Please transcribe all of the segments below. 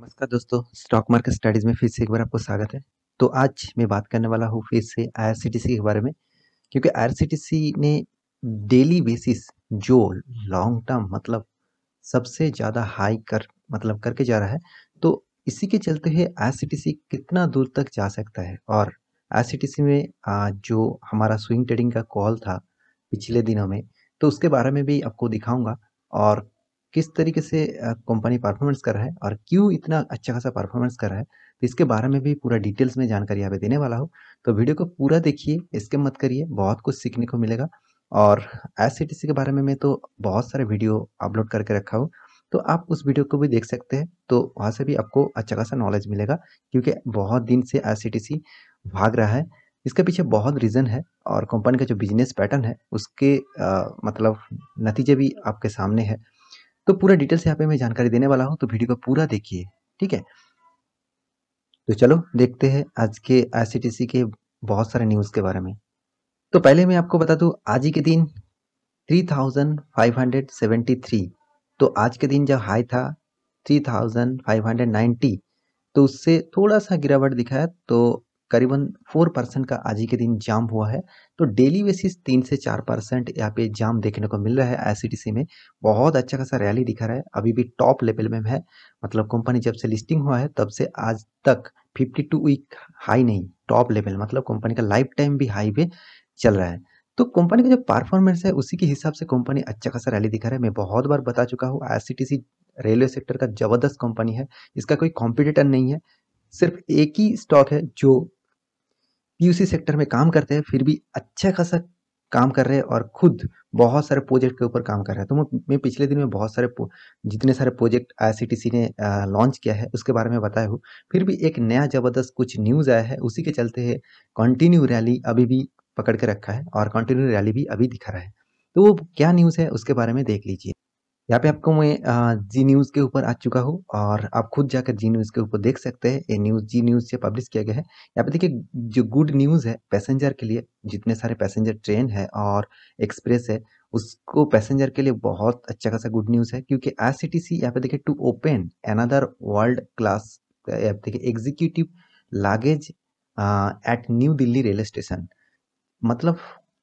नमस्कार दोस्तों stock market studies में फिर से एक बार आपको स्वागत है तो आज मैं बात करने वाला हूँ फिर से आईआरसीटीसी के बारे में क्योंकि आईआरसीटीसी ने डेली बेसिस जो लॉन्ग टर्म मतलब सबसे ज़्यादा हाई कर मतलब करके जा रहा है तो इसी के चलते हुए आईआरसीटीसी कितना दूर तक जा सकता है और आईआरसीटीसी में जो हमारा स्विंग ट्रेडिंग का कॉल था पिछले दिनों में तो उसके बारे में भी आपको दिखाऊँगा और किस तरीके से कंपनी परफॉर्मेंस कर रहा है और क्यों इतना अच्छा खासा परफॉर्मेंस कर रहा है तो इसके बारे में भी पूरा डिटेल्स में जानकारी यहाँ पे देने वाला हूँ तो वीडियो को पूरा देखिए इसके मत करिए बहुत कुछ सीखने को मिलेगा और एस के बारे में मैं तो बहुत सारे वीडियो अपलोड करके रखा हूँ तो आप उस वीडियो को भी देख सकते हैं तो वहाँ से भी आपको अच्छा खासा नॉलेज मिलेगा क्योंकि बहुत दिन से आई भाग रहा है इसके पीछे बहुत रीज़न है और कंपनी का जो बिजनेस पैटर्न है उसके आ, मतलब नतीजे भी आपके सामने है तो पूरा डिटेल से यहाँ पे मैं जानकारी देने वाला हूँ तो वीडियो को पूरा देखिए ठीक है तो चलो देखते हैं आज के आई के बहुत सारे न्यूज़ के बारे में तो पहले मैं आपको बता दू आज ही के दिन 3573 तो आज के दिन जब हाई था 3590 तो उससे थोड़ा सा गिरावट दिखाया तो करीबन फोर परसेंट का आज ही के दिन जाम हुआ है तो डेली बेसिस तीन से चार परसेंट यहाँ पे जाम देखने को मिल रहा है आईसीटीसी में बहुत अच्छा खासा रैली दिखा रहा है अभी भी टॉप लेवल में है मतलब कंपनी जब से लिस्टिंग हुआ है तब से आज तक 52 वीक हाई नहीं टॉप लेवल मतलब कंपनी का लाइफ टाइम भी हाई पे चल रहा है तो कंपनी का जो परफॉर्मेंस है उसी के हिसाब से कंपनी अच्छा खासा रैली दिखा रहा है मैं बहुत बार बता चुका हूँ आईसीटीसी रेलवे सेक्टर का जबरदस्त कंपनी है इसका कोई कॉम्पिटिटर नहीं है सिर्फ एक ही स्टॉक है जो पीयूसी सेक्टर में काम करते हैं फिर भी अच्छा खासा काम कर रहे हैं और खुद बहुत सारे प्रोजेक्ट के ऊपर काम कर रहे हैं तो मैं पिछले दिन में बहुत सारे जितने सारे प्रोजेक्ट आई ने लॉन्च किया है उसके बारे में बताया हूँ फिर भी एक नया ज़बरदस्त कुछ न्यूज़ आया है उसी के चलते कंटिन्यू रैली अभी भी पकड़ के रखा है और कंटिन्यू रैली भी अभी दिखा रहा है तो वो क्या न्यूज़ है उसके बारे में देख लीजिए यहाँ पे आपको मैं जी न्यूज़ के ऊपर आ चुका हूँ और आप खुद जाकर जी न्यूज़ के ऊपर देख सकते हैं ये न्यूज़ जी न्यूज़ से पब्लिश किया गया है यहाँ पे देखिए जो गुड न्यूज़ है पैसेंजर के लिए जितने सारे पैसेंजर ट्रेन है और एक्सप्रेस है उसको पैसेंजर के लिए बहुत अच्छा खासा गुड न्यूज़ है क्योंकि आर सी टी सी यहाँ पे देखिए to open another world class यहाँ पे देखिए executive luggage at New Delhi railway station मतलब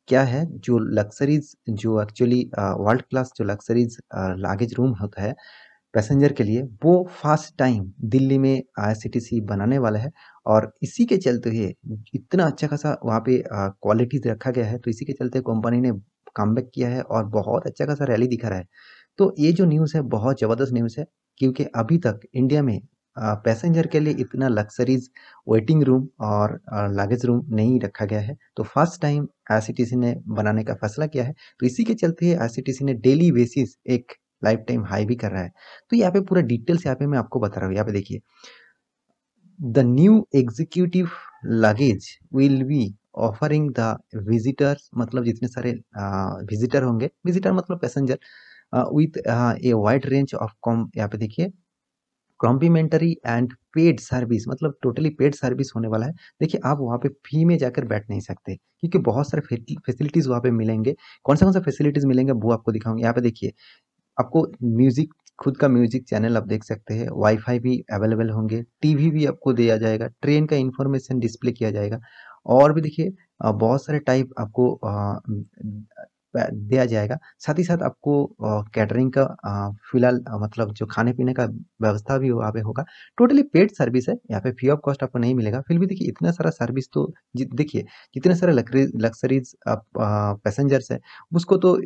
क्या है जो लग्जरीज जो एक्चुअली वर्ल्ड क्लास जो लग्जरीज लागेज लगेज रूम होता है पैसेंजर के लिए, वो फ़र्स्ट टाइम दिल्ली में आईआरसीटीसी uh, बनाने वाला है और इसी के चलते हुए इतना अच्छा खासा वहाँ पे क्वालिटी uh, क्वालिटीज़ रखा गया है, तो इसी के चलते कंपनी ने कम किया है और बहुत अच्छा खासा रैली दिखा रहा है। तो ये जो न्यूज़ है बहुत ज़बरदस्त न्यूज़ है, क्योंकि अभी तक इंडिया में पैसेंजर के लिए इतना लग्जरीज वेटिंग रूम और लगेज रूम नहीं रखा गया है तो फर्स्ट टाइम आई ने बनाने का फैसला किया है तो इसी के चलते आई ने डेली बेसिस एक लाइफ टाइम हाई भी कर रहा है तो यहाँ पे पूरा डिटेल्स यहाँ पे मैं आपको बता रहा हूँ यहाँ पे देखिए the new executive luggage will be offering the visitors मतलब जितने सारे विजिटर होंगे विजिटर मतलब passenger with a wide range of com यहाँ पे देखिए कॉम्प्लीमेंट्री एंड पेड सर्विस मतलब टोटली पेड सर्विस होने वाला है देखिए आप वहाँ पे फी में जाकर बैठ नहीं सकते क्योंकि बहुत सारे फैसिलिटीज़ वहाँ पे मिलेंगे कौन सा कौन सा फैसिलिटीज़ मिलेंगे वो आपको दिखाऊंगे यहाँ पे देखिए आपको म्यूज़िक खुद का म्यूजिक चैनल आप देख सकते हैं वाईफाई भी अवेलेबल होंगे टीवी भी आपको दिया जाएगा ट्रेन का इंफॉर्मेशन डिस्प्ले किया जाएगा और भी देखिए बहुत सारे टाइप आपको दिया जाएगा साथ ही साथ आपको कैटरिंग का फिलहाल मतलब जो खाने पीने का व्यवस्था भी वहाँ पे होगा टोटली पेड सर्विस है यहाँ पे फ्री ऑफ कॉस्ट आपको नहीं मिलेगा फिर भी देखिए इतना सारा सर्विस तो देखिए जितने सारे लक्सरीज पैसेंजर्स है उसको तो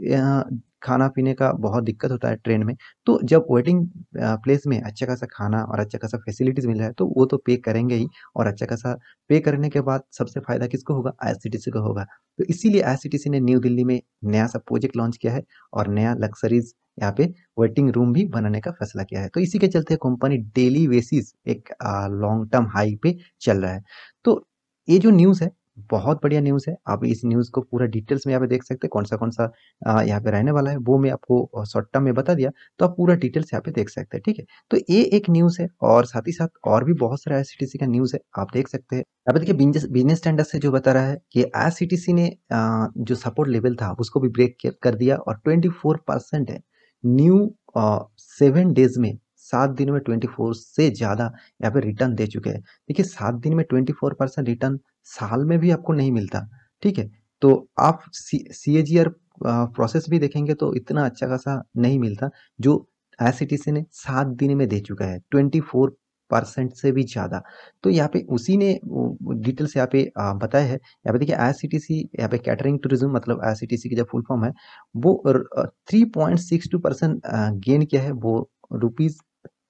खाना पीने का बहुत दिक्कत होता है ट्रेन में तो जब वेटिंग प्लेस में अच्छा खासा खाना और अच्छा खासा फैसिलिटीज़ मिल रहा है तो वो तो पे करेंगे ही और अच्छा खासा पे करने के बाद सबसे फ़ायदा किसको होगा आई को होगा तो इसीलिए आई ने न्यू दिल्ली में नया सा प्रोजेक्ट लॉन्च किया है और नया लग्जरीज यहाँ पे वेटिंग रूम भी बनाने का फैसला किया है तो इसी के चलते कंपनी डेली बेसिस एक लॉन्ग टर्म हाई पे चल रहा है तो ये जो न्यूज़ है बहुत बढ़िया न्यूज़ है आप इस न्यूज़ को पूरा डिटेल्स में यहाँ पे देख सकते हैं कौन सा कौन सा यहाँ पे रहने वाला है वो मैं आपको शॉर्ट टर्म में बता दिया तो आप पूरा डिटेल्स यहाँ पे देख सकते हैं ठीक है तो ये एक न्यूज़ है और साथ ही साथ और भी बहुत सारा आई का न्यूज़ है आप देख सकते हैं यहाँ पे देखिए बिजनेस स्टैंडर्ड से जो बता रहा है कि आई ने जो सपोर्ट लेवल था उसको भी ब्रेक कर दिया और ट्वेंटी है न्यू सेवन डेज में सात दिन में 24 से ज़्यादा यहाँ पे रिटर्न दे चुके हैं देखिए सात दिन में 24 परसेंट रिटर्न साल में भी आपको नहीं मिलता ठीक है तो आप सी ए जी आर प्रोसेस भी देखेंगे तो इतना अच्छा खासा नहीं मिलता जो आई ने सात दिन में दे चुका है ट्वेंटी फोर परसेंट से भी ज़्यादा तो यहाँ पे उसी ने डिटेल्स यहाँ पे बताया है यहाँ पे देखिए आई सी टी सी यहाँ पे कैटरिंग टूरिज्म मतलब आई सी टी सी की जो फुल फॉर्म है वो three point six two percent gain किया है वो rupees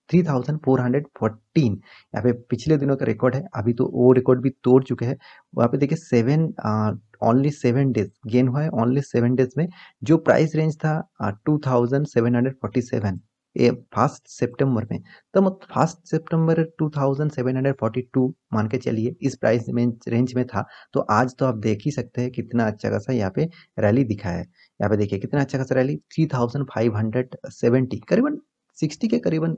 three thousand four hundred fourteen यहाँ पे पिछले दिनों का रिकॉर्ड है अभी तो वो रिकॉर्ड भी तोड़ चुके हैं वहाँ पे देखिए seven only seven days gain हुआ है ओनली सेवन डेज में जो प्राइस रेंज था two thousand seven hundred forty seven a first सितंबर में तो मत हंड्रेड सितंबर 2742 मान के चलिए इस प्राइस रेंज में था तो आज तो आप देख ही सकते हैं कितना अच्छा खासा यहाँ पे रैली दिखा है यहाँ पे देखिए कितना अच्छा खासा रैली 3570 करीबन सिक्सटी के करीबन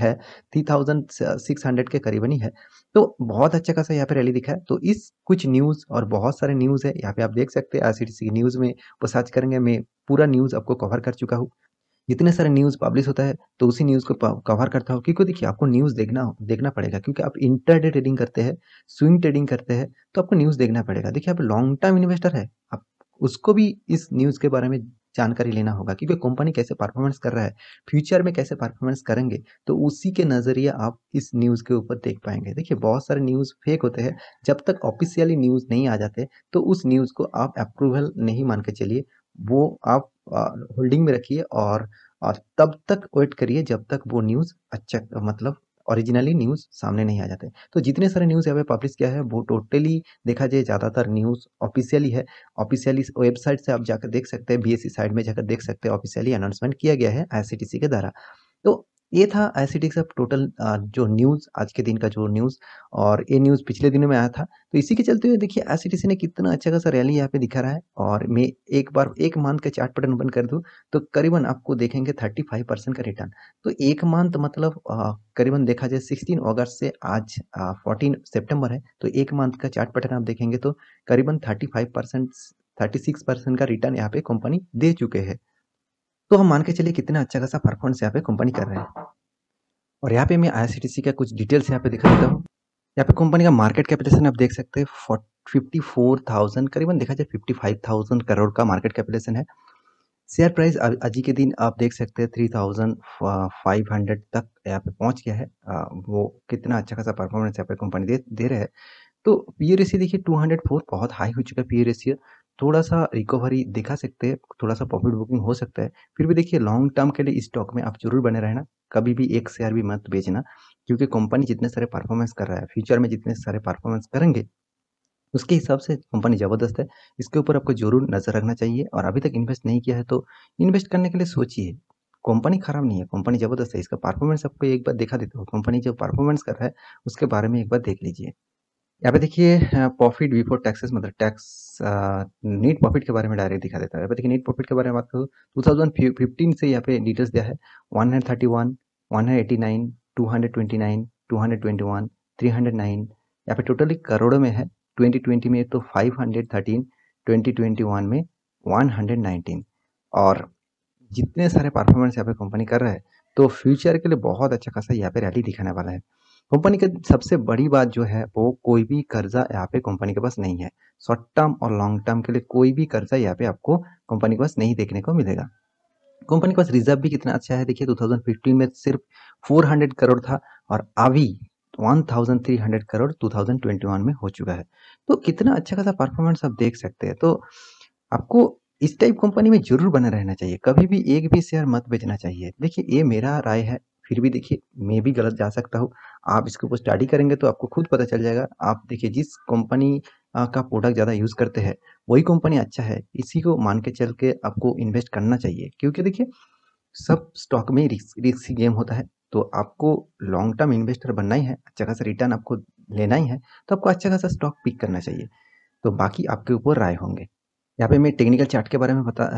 है थ्री थाउजेंड सिक्स हंड्रेड के करीबन ही है तो बहुत अच्छा खासा यहाँ पे रैली दिखा है तो इस कुछ न्यूज़ और बहुत सारे न्यूज़ है यहाँ पे आप देख सकते हैं आर की न्यूज़ में वो सर्च करेंगे मैं पूरा न्यूज़ आपको कवर कर चुका हूँ जितने सारे न्यूज़ पब्लिश होता है तो उसी न्यूज़ को कवर करता हो क्योंकि देखिए आपको न्यूज़ देखना हो देखना पड़ेगा क्योंकि आप इंटरडे ट्रेडिंग करते हैं स्विंग ट्रेडिंग करते हैं तो आपको न्यूज़ देखना पड़ेगा देखिए आप लॉन्ग टर्म इन्वेस्टर है आप उसको भी इस न्यूज़ के बारे में जानकारी लेना होगा क्योंकि कंपनी कैसे परफॉर्मेंस कर रहा है फ्यूचर में कैसे परफॉर्मेंस करेंगे तो उसी के नज़रिए आप इस न्यूज़ के ऊपर देख पाएंगे देखिए बहुत सारे न्यूज़ फेक होते हैं जब तक ऑफिशियली न्यूज़ नहीं आ जाते तो उस न्यूज़ को आप अप्रूवल नहीं मान के चलिए वो आप होल्डिंग में रखिए और और तब तक वेट करिए जब तक वो न्यूज़ अच्छा मतलब ओरिजिनली न्यूज़ सामने नहीं आ जाते तो जितने सारे न्यूज़ यहाँ पे पब्लिश किया है वो टोटली देखा जाए ज़्यादातर न्यूज़ ऑफिशियली है ऑफिशियली वेबसाइट से आप जाकर देख सकते हैं बी साइड e में जाकर देख सकते हैं ऑफिशियली अनाउंसमेंट किया गया है आई के द्वारा तो ये था आईसीडीएस का टोटल जो न्यूज़ आज के दिन का जो न्यूज़ और ये न्यूज़ पिछले दिनों में आया था तो इसी के चलते हुए देखिए आईसीडीसी ने कितना अच्छा खासा रैली यहाँ पे दिखा रहा है और मैं एक बार एक मंथ का चार्ट पैटर्न ओपन कर दूँ तो करीबन आपको देखेंगे थर्टी फाइव परसेंट का रिटर्न तो एक मंथ मतलब करीबन देखा जाए सिक्सटीन अगस्त से आज फोर्टीन सेप्टेम्बर है तो एक मंथ का चार्ट पैटर्न आप देखेंगे तो करीबन thirty five percent thirty six percent का रिटर्न यहाँ पे कंपनी दे चुके हैं तो हम मान के चलिए कितना अच्छा खासा परफॉर्मेंस यहाँ पे कंपनी कर रहे हैं और यहाँ पे मैं आई का कुछ डिटेल्स यहाँ पे दिखा देता हूँ यहाँ पे कंपनी का मार्केट कैपिटेशन आप देख सकते हैं फिफ्टी फोर थाउजेंड करीबन देखा जाए फिफ्टी फाइव थाउजेंड करोड़ का मार्केट कैपिटेशन है शेयर प्राइस आज के दिन आप देख सकते हैं थ्री थाउजेंड फाइव हंड्रेड तक यहाँ पे पहुँच गया है आ, वो कितना अच्छा खासा परफॉर्मेंस यहाँ पे कंपनी दे दे रहे हैं तो पी ए रेशियो देखिए टू हंड्रेड फोर बहुत हाई हो चुका है पी ए रेशियो थोड़ा सा रिकवरी दिखा सकते हैं थोड़ा सा प्रॉफिट बुकिंग हो सकता है फिर भी देखिए लॉन्ग टर्म के लिए इस स्टॉक में आप जरूर बने रहना कभी भी एक शेयर भी मत बेचना क्योंकि कंपनी जितने सारे परफॉर्मेंस कर रहा है फ्यूचर में जितने सारे परफॉर्मेंस करेंगे उसके हिसाब से कंपनी ज़बरदस्त है इसके ऊपर आपको जरूर नज़र रखना चाहिए और अभी तक इन्वेस्ट नहीं किया है तो इन्वेस्ट करने के लिए सोचिए कंपनी खराब नहीं है कंपनी ज़बरदस्त है इसका परफॉर्मेंस आपको एक बार देखा देता हूँ कंपनी जो परफॉर्मेंस कर रहा है उसके बारे में एक बार देख लीजिए यहाँ पे देखिए प्रॉफिट बिफोर टैक्सेस मतलब टैक्स नेट प्रॉफिट के बारे में डायरेक्ट दिखा देता है यहाँ पे देखिए नेट प्रॉफिट के बारे में बात करूँ टू थाउजेंड फिफ्टीन से यहाँ पे डिटेल्स दिया है one hundred thirty one one hundred eighty nine two hundred twenty nine two hundred twenty one three hundred nine यहाँ पे टोटली करोड़ों में है ट्वेंटी ट्वेंटी में तो five hundred thirteen twenty twenty one में वन हंड्रेड नाइनटीन और जितने सारे परफॉर्मेंस यहाँ पे कंपनी कर रहा है तो फ्यूचर के लिए बहुत अच्छा खासा यहाँ पे रैली दिखाने वाला है कंपनी के सबसे बड़ी बात जो है वो कोई भी कर्जा यहाँ पे कंपनी के पास नहीं है शॉर्ट टर्म और लॉन्ग टर्म के लिए कोई भी कर्जा यहाँ पे आपको कंपनी के पास नहीं देखने को मिलेगा कंपनी के पास रिजर्व भी कितना अच्छा है देखिए 2015 में सिर्फ 400 करोड़ था और अभी 1300 करोड़ 2021 में हो चुका है तो कितना अच्छा खासा परफॉर्मेंस आप देख सकते हैं तो आपको इस टाइप कंपनी में जरूर बना रहना चाहिए कभी भी एक भी शेयर मत बेचना चाहिए देखिए ये मेरा राय है फिर भी देखिए मैं भी गलत जा सकता हूँ आप इसके ऊपर स्टडी करेंगे तो आपको खुद पता चल जाएगा आप देखिए जिस कंपनी का प्रोडक्ट ज़्यादा यूज़ करते हैं वही कंपनी अच्छा है इसी को मान के चल के आपको इन्वेस्ट करना चाहिए क्योंकि देखिए सब स्टॉक में रिस्क रिस्क गेम होता है तो आपको लॉन्ग टर्म इन्वेस्टर बनना ही है अच्छा खासा रिटर्न आपको लेना ही है तो आपको अच्छा खासा स्टॉक पिक करना चाहिए तो बाकी आपके ऊपर राय होंगे यहाँ पे मैं टेक्निकल चार्ट के बारे में बता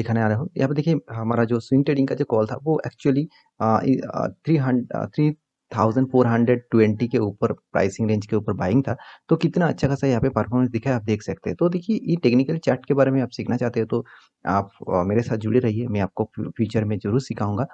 दिखाने आ रहा हूँ यहाँ पे देखिए हमारा जो स्विंग ट्रेडिंग का जो कॉल था वो actually three hundred three thousand four hundred twenty के ऊपर प्राइसिंग रेंज के ऊपर बाइंग था तो कितना अच्छा खासा यहाँ पे परफॉर्मेंस दिखा है आप देख सकते हैं तो देखिए ये टेक्निकल चार्ट के बारे में आप सीखना चाहते हो तो आप मेरे साथ जुड़े रहिए मैं आपको फ्यूचर में जरूर सिखाऊंगा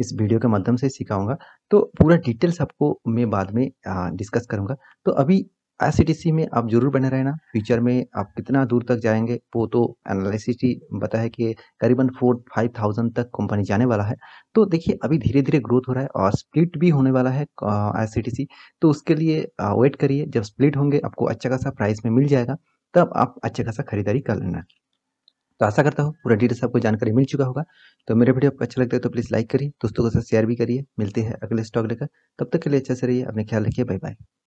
इस वीडियो के माध्यम से सिखाऊंगा तो पूरा डिटेल्स आपको मैं बाद में डिस्कस करूंगा तो अभी आईसीटीसी में आप जरूर बने रहना फ्यूचर में आप कितना दूर तक जाएंगे वो तो एनालिसिस ही बताया कि करीबन फोर फाइव थाउजेंड तक कंपनी जाने वाला है तो देखिए अभी धीरे धीरे ग्रोथ हो रहा है और स्प्लिट भी होने वाला है आईसीटीसी तो उसके लिए वेट करिए जब स्प्लिट होंगे आपको अच्छा खासा प्राइस में मिल जाएगा तब आप अच्छा खासा खरीदारी कर लेना तो आशा करता हूँ पूरा डिटेल्स आपको जानकारी मिल चुका होगा तो मेरे वीडियो आपको अच्छा लगता है तो प्लीज़ लाइक करिए दोस्तों के साथ शेयर भी करिए मिलते हैं अगले स्टॉक लेकर तब तक के लिए अच्छा से रहिए अपने ख्याल रखिए बाय बाय